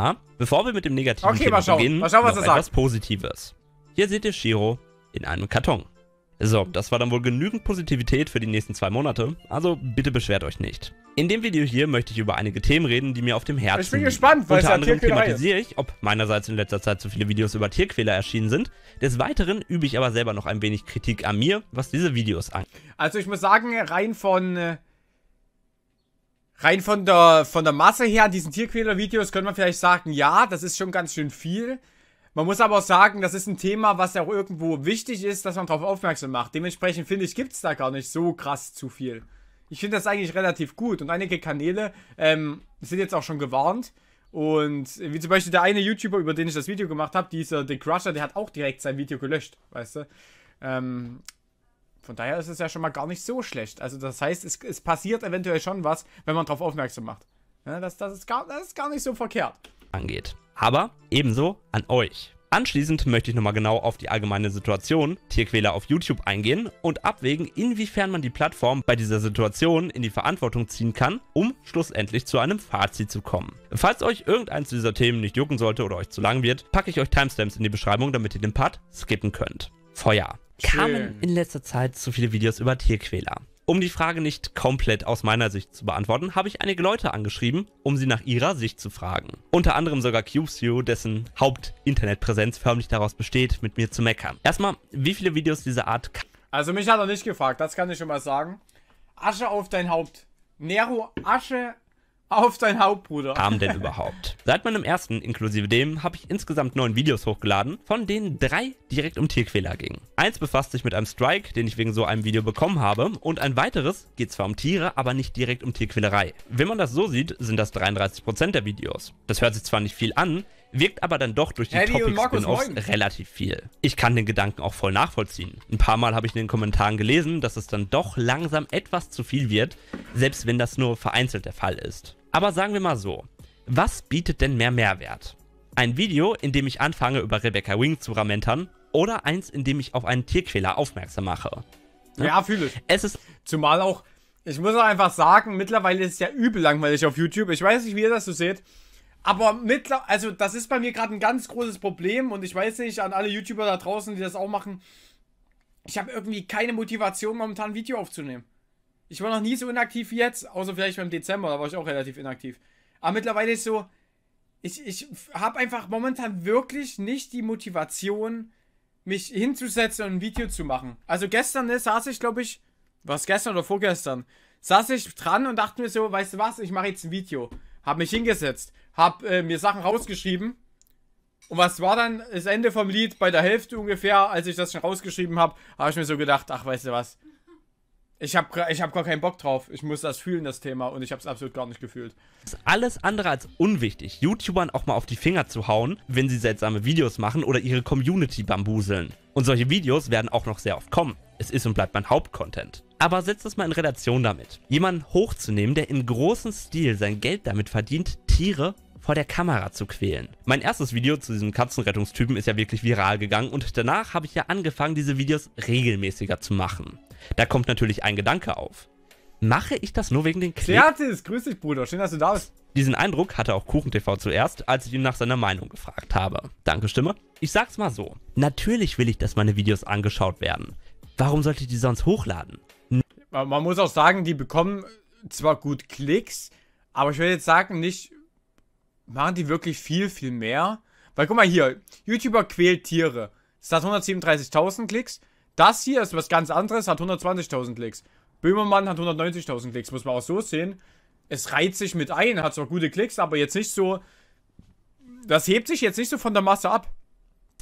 Ah, Bevor wir mit dem negativen okay, Thema mal schauen. beginnen, mal schauen, was noch etwas sagt. Positives. Hier seht ihr Shiro in einem Karton. So, das war dann wohl genügend Positivität für die nächsten zwei Monate, also bitte beschwert euch nicht. In dem Video hier möchte ich über einige Themen reden, die mir auf dem Herzen liegen. Ich bin gespannt, liegen. weil Unter anderem thematisiere ich, ob meinerseits in letzter Zeit zu viele Videos über Tierquäler erschienen sind. Des Weiteren übe ich aber selber noch ein wenig Kritik an mir, was diese Videos angeht. Also ich muss sagen, rein von äh, rein von der, von der Masse her an diesen Tierquäler-Videos könnte man vielleicht sagen, ja, das ist schon ganz schön viel. Man muss aber auch sagen, das ist ein Thema, was ja auch irgendwo wichtig ist, dass man darauf aufmerksam macht. Dementsprechend finde ich, gibt es da gar nicht so krass zu viel. Ich finde das eigentlich relativ gut und einige Kanäle ähm, sind jetzt auch schon gewarnt. Und wie zum Beispiel der eine YouTuber, über den ich das Video gemacht habe, dieser The Crusher, der hat auch direkt sein Video gelöscht, weißt du? Ähm, von daher ist es ja schon mal gar nicht so schlecht. Also das heißt, es, es passiert eventuell schon was, wenn man darauf aufmerksam macht. Ja, das, das, ist gar, das ist gar nicht so verkehrt. Angeht. Aber ebenso an euch. Anschließend möchte ich nochmal genau auf die allgemeine Situation Tierquäler auf YouTube eingehen und abwägen, inwiefern man die Plattform bei dieser Situation in die Verantwortung ziehen kann, um schlussendlich zu einem Fazit zu kommen. Falls euch irgendeins dieser Themen nicht jucken sollte oder euch zu lang wird, packe ich euch Timestamps in die Beschreibung, damit ihr den Part skippen könnt. Feuer kamen in letzter Zeit zu viele Videos über Tierquäler. Um die Frage nicht komplett aus meiner Sicht zu beantworten, habe ich einige Leute angeschrieben, um sie nach ihrer Sicht zu fragen. Unter anderem sogar QSU, dessen Hauptinternetpräsenz förmlich daraus besteht, mit mir zu meckern. Erstmal, wie viele Videos dieser Art... Also mich hat er nicht gefragt, das kann ich schon mal sagen. Asche auf dein Haupt. Nero, Asche auf dein Hauptbruder. Kam denn überhaupt? Seit meinem ersten, inklusive dem, habe ich insgesamt neun Videos hochgeladen, von denen drei direkt um Tierquäler gingen. Eins befasst sich mit einem Strike, den ich wegen so einem Video bekommen habe, und ein weiteres geht zwar um Tiere, aber nicht direkt um Tierquälerei. Wenn man das so sieht, sind das 33% der Videos. Das hört sich zwar nicht viel an, wirkt aber dann doch durch die Eddie topic spin relativ viel. Ich kann den Gedanken auch voll nachvollziehen. Ein paar Mal habe ich in den Kommentaren gelesen, dass es dann doch langsam etwas zu viel wird, selbst wenn das nur vereinzelt der Fall ist. Aber sagen wir mal so, was bietet denn mehr Mehrwert? Ein Video, in dem ich anfange, über Rebecca Wing zu ramentern oder eins, in dem ich auf einen Tierquäler aufmerksam mache? Ja, ne? ja fühle ich. Es ist Zumal auch, ich muss auch einfach sagen, mittlerweile ist es ja übel langweilig auf YouTube. Ich weiß nicht, wie ihr das so seht. Aber mittlerweile, also das ist bei mir gerade ein ganz großes Problem und ich weiß nicht, an alle YouTuber da draußen, die das auch machen, ich habe irgendwie keine Motivation, momentan ein Video aufzunehmen. Ich war noch nie so inaktiv wie jetzt, außer vielleicht beim Dezember, da war ich auch relativ inaktiv. Aber mittlerweile ist so, ich, ich habe einfach momentan wirklich nicht die Motivation, mich hinzusetzen und ein Video zu machen. Also gestern ne, saß ich, glaube ich, was gestern oder vorgestern, saß ich dran und dachte mir so, weißt du was, ich mache jetzt ein Video. Hab mich hingesetzt, hab äh, mir Sachen rausgeschrieben. Und was war dann das Ende vom Lied? Bei der Hälfte ungefähr, als ich das schon rausgeschrieben habe, habe ich mir so gedacht, ach weißt du was, ich habe ich hab gar keinen Bock drauf. Ich muss das fühlen, das Thema. Und ich habe es absolut gar nicht gefühlt. Es ist alles andere als unwichtig, YouTubern auch mal auf die Finger zu hauen, wenn sie seltsame Videos machen oder ihre Community bambuseln. Und solche Videos werden auch noch sehr oft kommen. Es ist und bleibt mein Hauptcontent. Aber setzt das mal in Relation damit. Jemanden hochzunehmen, der im großen Stil sein Geld damit verdient, Tiere vor der Kamera zu quälen. Mein erstes Video zu diesem Katzenrettungstypen ist ja wirklich viral gegangen und danach habe ich ja angefangen, diese Videos regelmäßiger zu machen. Da kommt natürlich ein Gedanke auf. Mache ich das nur wegen den Klicks? Kleatis, grüß dich, Bruder. Schön, dass du da bist. Diesen Eindruck hatte auch KuchenTV zuerst, als ich ihn nach seiner Meinung gefragt habe. Danke, Stimme. Ich sag's mal so. Natürlich will ich, dass meine Videos angeschaut werden. Warum sollte ich die sonst hochladen? Man muss auch sagen, die bekommen zwar gut Klicks, aber ich würde jetzt sagen, nicht machen die wirklich viel, viel mehr. Weil guck mal hier, YouTuber quält Tiere. Das hat 137.000 Klicks. Das hier ist was ganz anderes, hat 120.000 Klicks. Böhmermann hat 190.000 Klicks, muss man auch so sehen. Es reiht sich mit ein, hat zwar gute Klicks, aber jetzt nicht so... Das hebt sich jetzt nicht so von der Masse ab.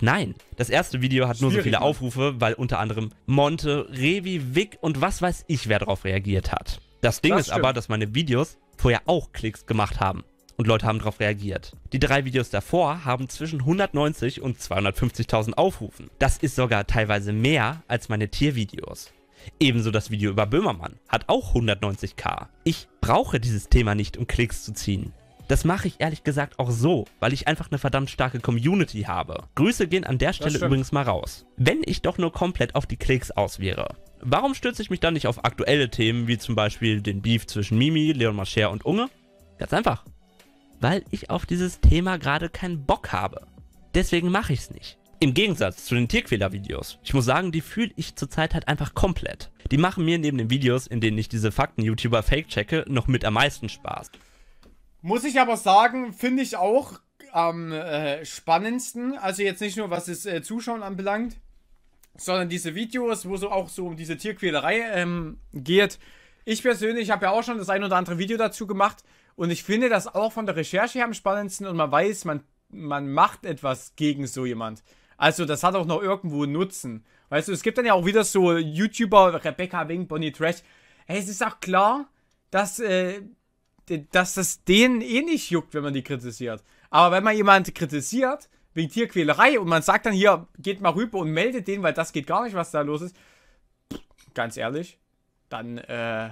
Nein, das erste Video hat Schwierig, nur so viele ne? Aufrufe, weil unter anderem Monte, Revi, Vic und was weiß ich, wer darauf reagiert hat. Das Ding das ist stimmt. aber, dass meine Videos vorher auch Klicks gemacht haben und Leute haben darauf reagiert. Die drei Videos davor haben zwischen 190 und 250.000 Aufrufen. Das ist sogar teilweise mehr als meine Tiervideos. Ebenso das Video über Böhmermann hat auch 190k. Ich brauche dieses Thema nicht, um Klicks zu ziehen. Das mache ich ehrlich gesagt auch so, weil ich einfach eine verdammt starke Community habe. Grüße gehen an der Stelle übrigens mal raus. Wenn ich doch nur komplett auf die Klicks aus wäre. Warum stürze ich mich dann nicht auf aktuelle Themen, wie zum Beispiel den Beef zwischen Mimi, Leon Mascher und Unge? Ganz einfach, weil ich auf dieses Thema gerade keinen Bock habe. Deswegen mache ich es nicht. Im Gegensatz zu den Tierquäler-Videos. Ich muss sagen, die fühle ich zurzeit halt einfach komplett. Die machen mir neben den Videos, in denen ich diese Fakten-YouTuber fake checke, noch mit am meisten Spaß. Muss ich aber sagen, finde ich auch am äh, spannendsten. Also jetzt nicht nur, was das äh, Zuschauen anbelangt, sondern diese Videos, wo so auch so um diese Tierquälerei ähm, geht ich persönlich habe ja auch schon das ein oder andere Video dazu gemacht und ich finde das auch von der Recherche her am spannendsten und man weiß, man, man macht etwas gegen so jemand. Also das hat auch noch irgendwo einen Nutzen. Weißt du, es gibt dann ja auch wieder so YouTuber, Rebecca Wing, Bonnie Trash. Hey, es ist auch klar, dass, äh, dass das denen eh nicht juckt, wenn man die kritisiert. Aber wenn man jemanden kritisiert, wegen Tierquälerei und man sagt dann hier, geht mal rüber und meldet den, weil das geht gar nicht, was da los ist. Ganz ehrlich, dann, äh,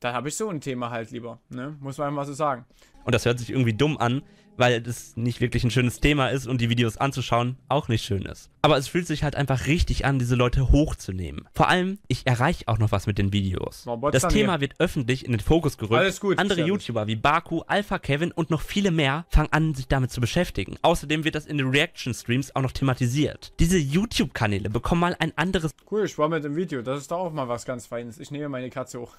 dann habe ich so ein Thema halt lieber. Ne? Muss man mal so sagen. Und das hört sich irgendwie dumm an, weil das nicht wirklich ein schönes Thema ist und die Videos anzuschauen auch nicht schön ist. Aber es fühlt sich halt einfach richtig an, diese Leute hochzunehmen. Vor allem, ich erreiche auch noch was mit den Videos. Das Thema wird öffentlich in den Fokus gerückt. Gut, Andere YouTuber wie Baku, Alpha Kevin und noch viele mehr fangen an, sich damit zu beschäftigen. Außerdem wird das in den Reaction-Streams auch noch thematisiert. Diese YouTube-Kanäle bekommen mal ein anderes... Cool, ich war mit dem Video. Das ist doch auch mal was ganz Feines. Ich nehme meine Katze hoch.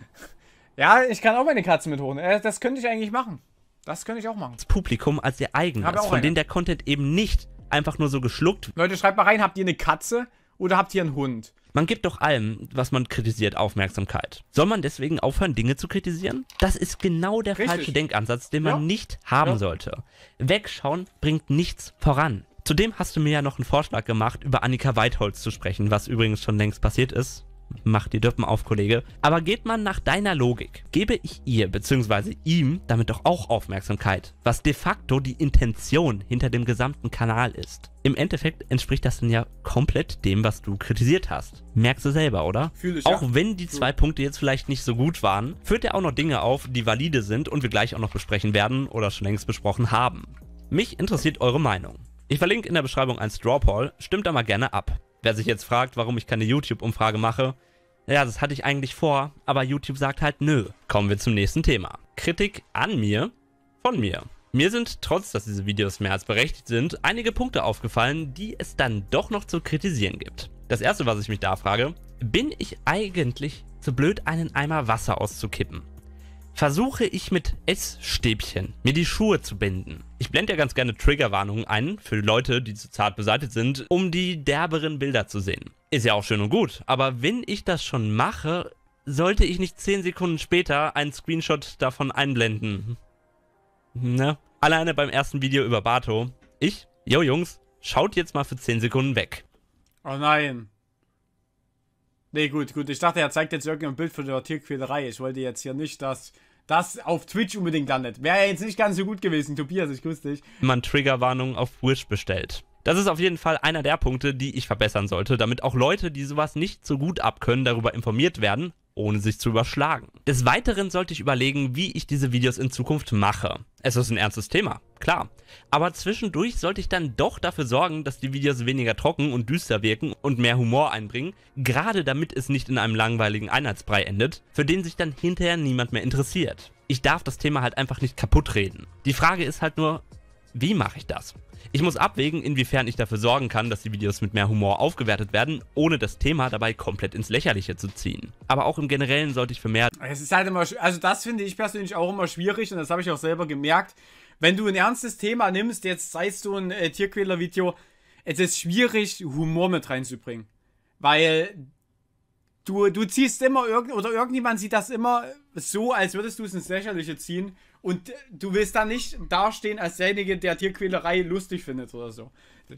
ja, ich kann auch meine Katze mit holen. Äh, das könnte ich eigentlich machen. Das könnte ich auch machen. Das Publikum als der eigene, von eine. denen der Content eben nicht einfach nur so geschluckt. Leute, schreibt mal rein, habt ihr eine Katze oder habt ihr einen Hund? Man gibt doch allem, was man kritisiert, Aufmerksamkeit. Soll man deswegen aufhören, Dinge zu kritisieren? Das ist genau der Richtig. falsche Denkansatz, den ja. man nicht haben ja. sollte. Wegschauen bringt nichts voran. Zudem hast du mir ja noch einen Vorschlag gemacht, über Annika Weitholz zu sprechen, was übrigens schon längst passiert ist. Mach die Dürpen auf, Kollege. Aber geht man nach deiner Logik, gebe ich ihr bzw. ihm damit doch auch Aufmerksamkeit, was de facto die Intention hinter dem gesamten Kanal ist. Im Endeffekt entspricht das dann ja komplett dem, was du kritisiert hast. Merkst du selber, oder? Fühl ich, auch ja. wenn die zwei Punkte jetzt vielleicht nicht so gut waren, führt er auch noch Dinge auf, die valide sind und wir gleich auch noch besprechen werden oder schon längst besprochen haben. Mich interessiert eure Meinung. Ich verlinke in der Beschreibung ein Straw Poll, stimmt da mal gerne ab. Wer sich jetzt fragt, warum ich keine YouTube-Umfrage mache, ja, das hatte ich eigentlich vor, aber YouTube sagt halt nö. Kommen wir zum nächsten Thema. Kritik an mir von mir. Mir sind, trotz dass diese Videos mehr als berechtigt sind, einige Punkte aufgefallen, die es dann doch noch zu kritisieren gibt. Das erste, was ich mich da frage, bin ich eigentlich zu blöd, einen Eimer Wasser auszukippen? Versuche ich mit Essstäbchen mir die Schuhe zu binden? Ich blende ja ganz gerne Triggerwarnungen ein für Leute, die zu zart beseitigt sind, um die derberen Bilder zu sehen. Ist ja auch schön und gut, aber wenn ich das schon mache, sollte ich nicht 10 Sekunden später einen Screenshot davon einblenden. Ne? Alleine beim ersten Video über Bato. Ich, yo Jungs, schaut jetzt mal für 10 Sekunden weg. Oh nein. Nee, gut, gut. Ich dachte, er zeigt jetzt irgendein Bild von der Tierquälerei. Ich wollte jetzt hier nicht, dass das auf Twitch unbedingt landet. Wäre ja jetzt nicht ganz so gut gewesen, Tobias, ich grüße dich. Man Triggerwarnung auf Wish bestellt. Das ist auf jeden Fall einer der Punkte, die ich verbessern sollte, damit auch Leute, die sowas nicht so gut abkönnen, darüber informiert werden, ohne sich zu überschlagen. Des Weiteren sollte ich überlegen, wie ich diese Videos in Zukunft mache. Es ist ein ernstes Thema klar. Aber zwischendurch sollte ich dann doch dafür sorgen, dass die Videos weniger trocken und düster wirken und mehr Humor einbringen, gerade damit es nicht in einem langweiligen Einheitsbrei endet, für den sich dann hinterher niemand mehr interessiert. Ich darf das Thema halt einfach nicht kaputt reden. Die Frage ist halt nur, wie mache ich das? Ich muss abwägen, inwiefern ich dafür sorgen kann, dass die Videos mit mehr Humor aufgewertet werden, ohne das Thema dabei komplett ins Lächerliche zu ziehen. Aber auch im Generellen sollte ich für mehr... Es ist halt immer... Also das finde ich persönlich auch immer schwierig und das habe ich auch selber gemerkt, wenn du ein ernstes Thema nimmst, jetzt sei es so ein äh, Tierquäler-Video, es ist schwierig, Humor mit reinzubringen. Weil du, du ziehst immer irgend oder irgendjemand sieht das immer so, als würdest du es ins Lächerliche ziehen. Und du willst da nicht dastehen als derjenige, der Tierquälerei lustig findet oder so.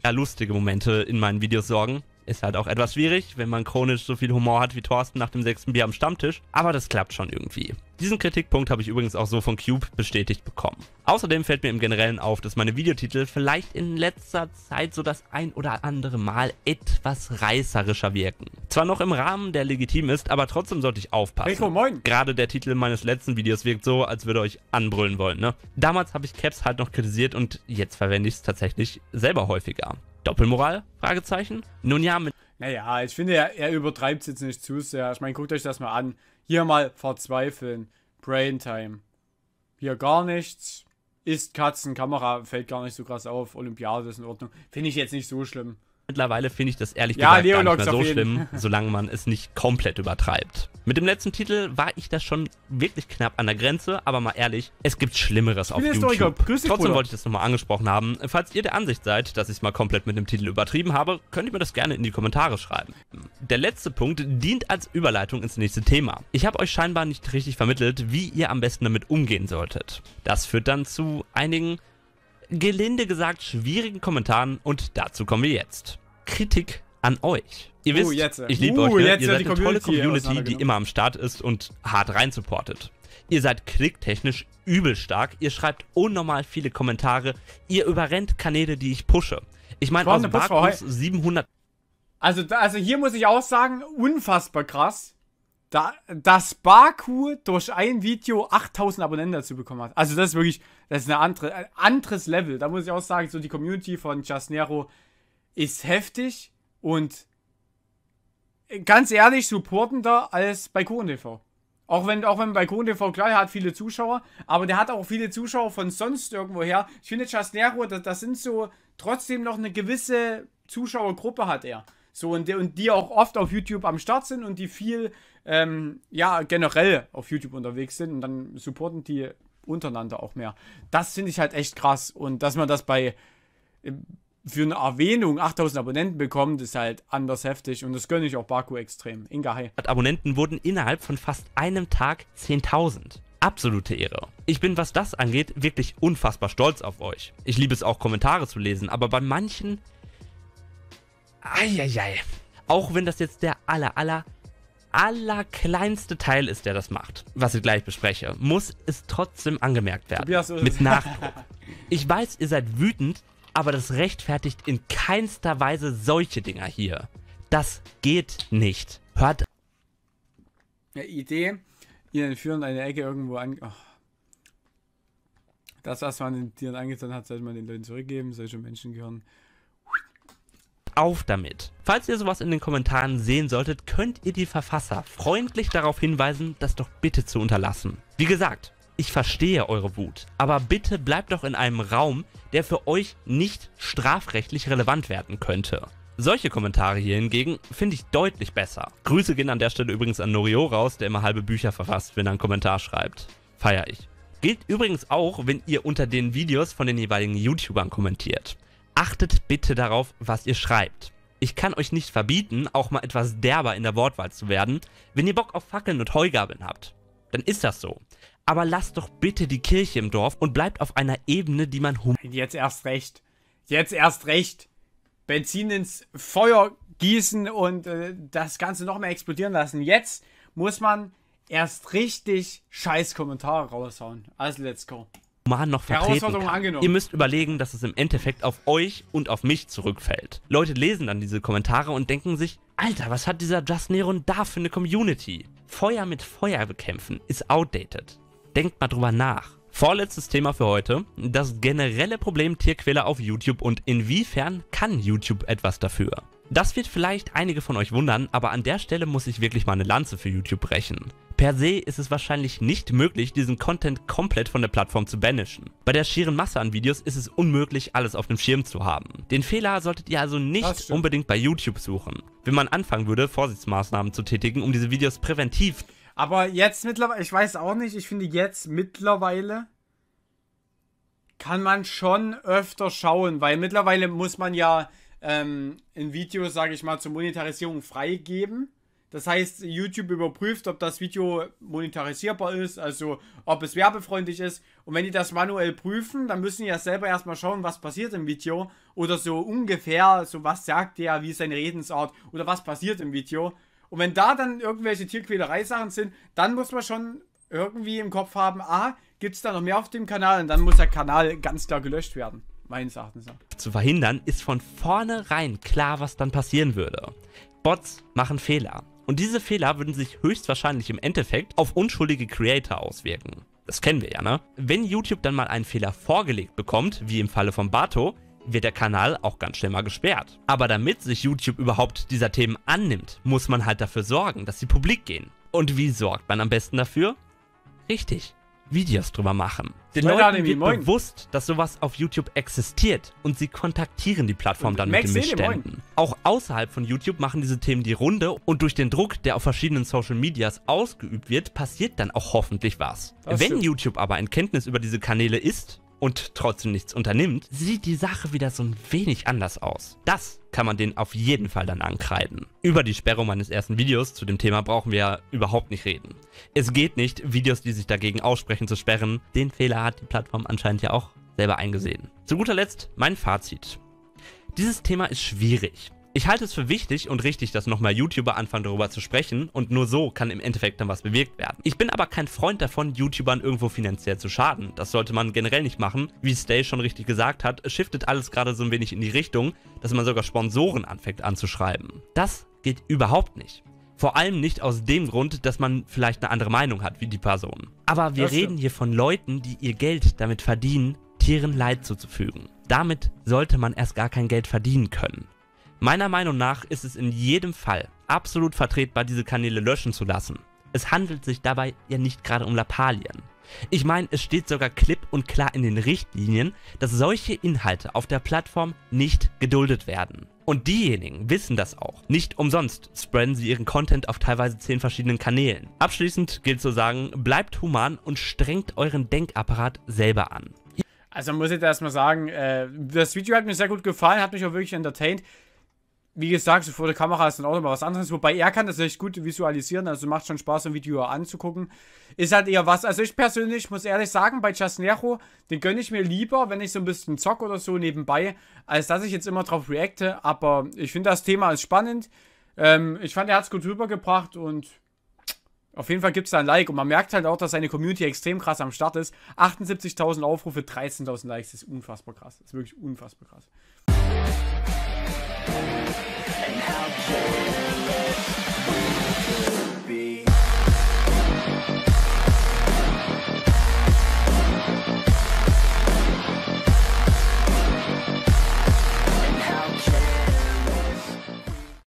Ja, lustige Momente in meinen Videos sorgen. Ist halt auch etwas schwierig, wenn man chronisch so viel Humor hat wie Thorsten nach dem sechsten Bier am Stammtisch, aber das klappt schon irgendwie. Diesen Kritikpunkt habe ich übrigens auch so von Cube bestätigt bekommen. Außerdem fällt mir im Generellen auf, dass meine Videotitel vielleicht in letzter Zeit so das ein oder andere Mal etwas reißerischer wirken. Zwar noch im Rahmen, der legitim ist, aber trotzdem sollte ich aufpassen. Retro, moin! Gerade der Titel meines letzten Videos wirkt so, als würde euch anbrüllen wollen, ne? Damals habe ich Caps halt noch kritisiert und jetzt verwende ich es tatsächlich selber häufiger. Doppelmoral? Fragezeichen? Nun ja, mit. Naja, ich finde, er, er übertreibt es jetzt nicht zu sehr. Ich meine, guckt euch das mal an. Hier mal verzweifeln. Brain Time. Hier gar nichts. Ist Katzen, Kamera fällt gar nicht so krass auf. Olympiade ist in Ordnung. Finde ich jetzt nicht so schlimm. Mittlerweile finde ich das ehrlich ja, gesagt Neologs gar nicht mehr so schlimm, solange man es nicht komplett übertreibt. Mit dem letzten Titel war ich da schon wirklich knapp an der Grenze, aber mal ehrlich, es gibt Schlimmeres auf YouTube. Grüß Trotzdem Bruder. wollte ich das nochmal angesprochen haben. Falls ihr der Ansicht seid, dass ich es mal komplett mit dem Titel übertrieben habe, könnt ihr mir das gerne in die Kommentare schreiben. Der letzte Punkt dient als Überleitung ins nächste Thema. Ich habe euch scheinbar nicht richtig vermittelt, wie ihr am besten damit umgehen solltet. Das führt dann zu einigen gelinde gesagt schwierigen Kommentaren und dazu kommen wir jetzt. Kritik an euch. Ihr oh, wisst, uh, jetzt, äh. ich liebe uh, euch. Ne? Jetzt, ihr äh, seid eine tolle Community, die immer am Start ist und hart rein supportet. Ihr seid klicktechnisch übel stark. Ihr schreibt unnormal viele Kommentare. Ihr überrennt Kanäle, die ich pushe. Ich meine, aus Barkus 700. Also, also hier muss ich auch sagen, unfassbar krass, da, dass Baku durch ein Video 8000 Abonnenten dazu bekommen hat. Also das ist wirklich, das ist eine andere, ein anderes Level. Da muss ich auch sagen, so die Community von Just Nero ist heftig und ganz ehrlich supportender als bei Kuchen TV. Auch wenn, auch wenn bei Kuchen TV klar, er hat viele Zuschauer, aber der hat auch viele Zuschauer von sonst irgendwoher. Ich finde, Chasnero, das, das sind so trotzdem noch eine gewisse Zuschauergruppe hat er. So, und, und die auch oft auf YouTube am Start sind und die viel, ähm, ja, generell auf YouTube unterwegs sind und dann supporten die untereinander auch mehr. Das finde ich halt echt krass und dass man das bei, für eine Erwähnung 8000 Abonnenten bekommt, ist halt anders heftig und das gönne ich auch Baku extrem. Inga, hi. Abonnenten wurden innerhalb von fast einem Tag 10.000 absolute Ehre. Ich bin, was das angeht, wirklich unfassbar stolz auf euch. Ich liebe es auch, Kommentare zu lesen, aber bei manchen... Eieiei. Auch wenn das jetzt der aller, aller, aller kleinste Teil ist, der das macht, was ich gleich bespreche, muss es trotzdem angemerkt werden. Tobias, mit Nachdruck. Ich weiß, ihr seid wütend, aber das rechtfertigt in keinster Weise solche Dinger hier. Das geht nicht. Hört. Ja, Idee, ihnen führen eine Ecke irgendwo an. Oh. Das, was man den Tieren angetan hat, sollte man den Leuten zurückgeben. Solche Menschen gehören auf damit. Falls ihr sowas in den Kommentaren sehen solltet, könnt ihr die Verfasser freundlich darauf hinweisen, das doch bitte zu unterlassen. Wie gesagt, ich verstehe eure Wut, aber bitte bleibt doch in einem Raum, der für euch nicht strafrechtlich relevant werden könnte. Solche Kommentare hier hingegen finde ich deutlich besser. Grüße gehen an der Stelle übrigens an Norio raus, der immer halbe Bücher verfasst, wenn er einen Kommentar schreibt. Feier ich. Gilt übrigens auch, wenn ihr unter den Videos von den jeweiligen YouTubern kommentiert. Achtet bitte darauf, was ihr schreibt. Ich kann euch nicht verbieten, auch mal etwas derber in der Wortwahl zu werden, wenn ihr Bock auf Fackeln und Heugabeln habt. Dann ist das so aber lasst doch bitte die Kirche im Dorf und bleibt auf einer Ebene, die man hum. Jetzt erst recht. Jetzt erst recht. Benzin ins Feuer gießen und äh, das Ganze noch mehr explodieren lassen. Jetzt muss man erst richtig scheiß Kommentare raushauen. Also let's go. Roman noch vertreten Ihr müsst überlegen, dass es im Endeffekt auf euch und auf mich zurückfällt. Leute lesen dann diese Kommentare und denken sich, Alter, was hat dieser Just Neron da für eine Community? Feuer mit Feuer bekämpfen ist outdated. Denkt mal drüber nach. Vorletztes Thema für heute, das generelle Problem Tierquäler auf YouTube und inwiefern kann YouTube etwas dafür? Das wird vielleicht einige von euch wundern, aber an der Stelle muss ich wirklich mal eine Lanze für YouTube brechen. Per se ist es wahrscheinlich nicht möglich, diesen Content komplett von der Plattform zu banishen. Bei der schieren Masse an Videos ist es unmöglich, alles auf dem Schirm zu haben. Den Fehler solltet ihr also nicht unbedingt bei YouTube suchen. Wenn man anfangen würde, Vorsichtsmaßnahmen zu tätigen, um diese Videos präventiv zu aber jetzt mittlerweile, ich weiß auch nicht, ich finde jetzt mittlerweile kann man schon öfter schauen, weil mittlerweile muss man ja ähm, ein Video, sage ich mal, zur Monetarisierung freigeben. Das heißt, YouTube überprüft, ob das Video monetarisierbar ist, also ob es werbefreundlich ist. Und wenn die das manuell prüfen, dann müssen die ja selber erstmal schauen, was passiert im Video. Oder so ungefähr, so was sagt der, wie ist seine Redensart oder was passiert im Video. Und wenn da dann irgendwelche Tierquälerei-Sachen sind, dann muss man schon irgendwie im Kopf haben, ah, gibt es da noch mehr auf dem Kanal? Und dann muss der Kanal ganz klar gelöscht werden meines Erachtens Zu verhindern ist von vornherein klar, was dann passieren würde. Bots machen Fehler. Und diese Fehler würden sich höchstwahrscheinlich im Endeffekt auf unschuldige Creator auswirken. Das kennen wir ja, ne? Wenn YouTube dann mal einen Fehler vorgelegt bekommt, wie im Falle von Bato, wird der Kanal auch ganz schnell mal gesperrt. Aber damit sich YouTube überhaupt dieser Themen annimmt, muss man halt dafür sorgen, dass sie publik gehen. Und wie sorgt man am besten dafür? Richtig, Videos drüber machen. Den Leuten Anime, wird moin. bewusst, dass sowas auf YouTube existiert und sie kontaktieren die Plattform dann Max mit den Missständen. Auch außerhalb von YouTube machen diese Themen die Runde und durch den Druck, der auf verschiedenen Social Medias ausgeübt wird, passiert dann auch hoffentlich was. Das Wenn stimmt. YouTube aber in Kenntnis über diese Kanäle ist, und trotzdem nichts unternimmt, sieht die Sache wieder so ein wenig anders aus. Das kann man den auf jeden Fall dann ankreiden. Über die Sperrung meines ersten Videos zu dem Thema brauchen wir überhaupt nicht reden. Es geht nicht, Videos, die sich dagegen aussprechen, zu sperren. Den Fehler hat die Plattform anscheinend ja auch selber eingesehen. Zu guter Letzt mein Fazit. Dieses Thema ist schwierig. Ich halte es für wichtig und richtig, dass nochmal YouTuber anfangen darüber zu sprechen und nur so kann im Endeffekt dann was bewirkt werden. Ich bin aber kein Freund davon, YouTubern irgendwo finanziell zu schaden. Das sollte man generell nicht machen. Wie Stay schon richtig gesagt hat, shiftet alles gerade so ein wenig in die Richtung, dass man sogar Sponsoren anfängt anzuschreiben. Das geht überhaupt nicht. Vor allem nicht aus dem Grund, dass man vielleicht eine andere Meinung hat wie die Person. Aber wir reden hier von Leuten, die ihr Geld damit verdienen, Tieren Leid zuzufügen. Damit sollte man erst gar kein Geld verdienen können. Meiner Meinung nach ist es in jedem Fall absolut vertretbar, diese Kanäle löschen zu lassen. Es handelt sich dabei ja nicht gerade um Lappalien. Ich meine, es steht sogar klipp und klar in den Richtlinien, dass solche Inhalte auf der Plattform nicht geduldet werden. Und diejenigen wissen das auch. Nicht umsonst spreaden sie ihren Content auf teilweise 10 verschiedenen Kanälen. Abschließend gilt zu sagen, bleibt human und strengt euren Denkapparat selber an. Also muss ich erstmal sagen, äh, das Video hat mir sehr gut gefallen, hat mich auch wirklich entertained wie gesagt, so vor der Kamera ist dann auch immer was anderes. Wobei er kann das echt gut visualisieren, also macht schon Spaß, ein Video anzugucken. Ist halt eher was. Also ich persönlich muss ehrlich sagen, bei Chasnero, den gönne ich mir lieber, wenn ich so ein bisschen zock oder so nebenbei, als dass ich jetzt immer drauf reacte. Aber ich finde das Thema ist spannend. Ähm, ich fand, er hat es gut rübergebracht und auf jeden Fall gibt es da ein Like. Und man merkt halt auch, dass seine Community extrem krass am Start ist. 78.000 Aufrufe, 13.000 Likes, das ist unfassbar krass. Das ist wirklich unfassbar krass. And how can